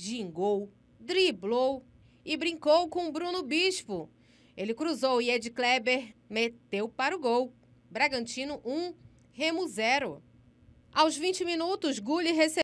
gingou, driblou e brincou com Bruno Bispo. Ele cruzou e Ed Kleber meteu para o gol. Bragantino 1, Remo 0. Aos 20 minutos, Gulli recebeu.